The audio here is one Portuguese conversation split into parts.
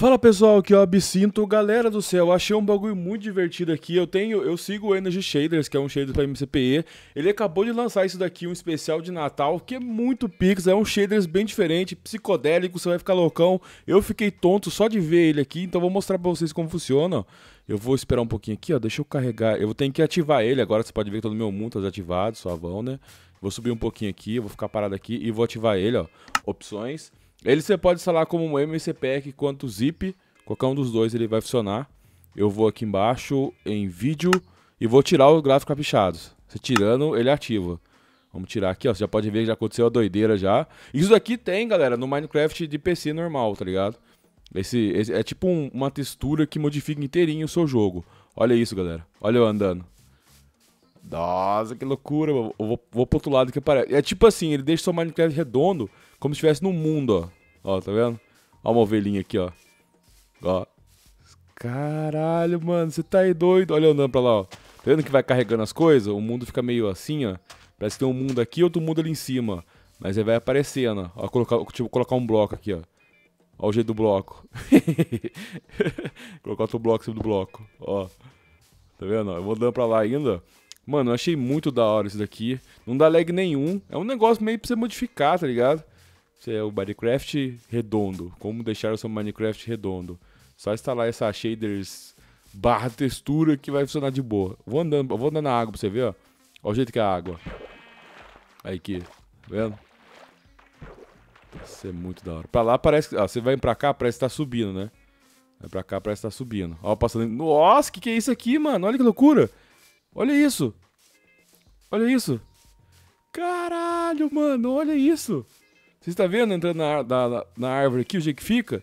Fala pessoal, aqui é o Absinto. Galera do céu, achei um bagulho muito divertido aqui. Eu tenho, eu sigo o Energy Shaders, que é um shader para MCPE. Ele acabou de lançar isso daqui, um especial de Natal, que é muito pix, é um shaders bem diferente, psicodélico, você vai ficar loucão. Eu fiquei tonto só de ver ele aqui, então vou mostrar para vocês como funciona. Eu vou esperar um pouquinho aqui, ó, deixa eu carregar. Eu tenho que ativar ele agora, você pode ver que todo meu mundo tá desativado, vão, né? Vou subir um pouquinho aqui, vou ficar parado aqui e vou ativar ele, ó. Opções ele você pode instalar como MCPEG quanto zip, qualquer um dos dois ele vai funcionar. Eu vou aqui embaixo em vídeo e vou tirar o gráfico caprichado. Você tirando, ele ativa. Vamos tirar aqui, ó. Você já pode ver que já aconteceu a doideira já. Isso daqui tem, galera, no Minecraft de PC normal, tá ligado? Esse, esse é tipo um, uma textura que modifica inteirinho o seu jogo. Olha isso, galera. Olha eu andando. Nossa, que loucura. Eu vou, vou pro outro lado que aparece. É tipo assim, ele deixa o seu Minecraft redondo, como se estivesse no mundo, ó. Ó, tá vendo? Ó uma ovelhinha aqui, ó. Ó. Caralho, mano, você tá aí doido. Olha eu andando pra lá, ó. Tá vendo que vai carregando as coisas? O mundo fica meio assim, ó. Parece que tem um mundo aqui e outro mundo ali em cima. Mas aí vai aparecendo, ó. ó colocar, tipo, colocar um bloco aqui, ó. Ó o jeito do bloco. colocar outro bloco em cima do bloco, ó. Tá vendo? Eu vou andando pra lá ainda. Mano, eu achei muito da hora isso daqui. Não dá lag nenhum. É um negócio meio pra você modificar, tá ligado? se é o Minecraft redondo, como deixar o seu Minecraft redondo. Só instalar essa shaders barra textura que vai funcionar de boa. Vou andando, vou andando na água pra você ver, ó. Olha o jeito que é a água. Aí aqui, tá vendo? Isso é muito da hora. Pra lá parece que. Ó, você vai pra cá, parece que tá subindo, né? Vai pra cá, parece que tá subindo. Ó, passando. Nossa, que que é isso aqui, mano? Olha que loucura. Olha isso. Olha isso. Caralho, mano, olha isso. Vocês estão tá vendo entrando na, na, na árvore aqui o jeito que fica?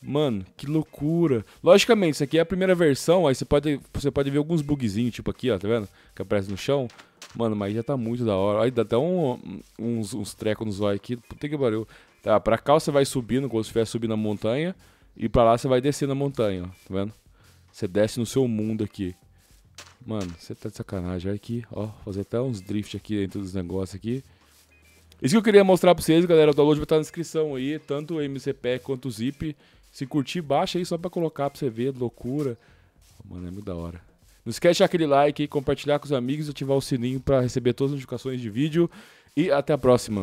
Mano, que loucura. Logicamente, isso aqui é a primeira versão, aí você pode, você pode ver alguns bugzinhos, tipo aqui, ó, tá vendo? Que aparece no chão. Mano, mas já tá muito da hora. Aí dá até um, uns, uns trecos nos olhos aqui. Puta que pariu. Tá, pra cá você vai subindo, como se estivesse subindo a montanha. E pra lá você vai descendo a montanha, ó. Tá vendo? Você desce no seu mundo aqui. Mano, você tá de sacanagem. Olha aqui, ó. Fazer até uns drift aqui dentro dos negócios aqui. Isso que eu queria mostrar pra vocês, galera. O download vai estar na descrição aí, tanto o MCP quanto o zip. Se curtir, baixa aí só pra colocar pra você ver, loucura. Mano, é muito da hora. Não esquece de deixar aquele like, compartilhar com os amigos, ativar o sininho para receber todas as notificações de vídeo. E até a próxima.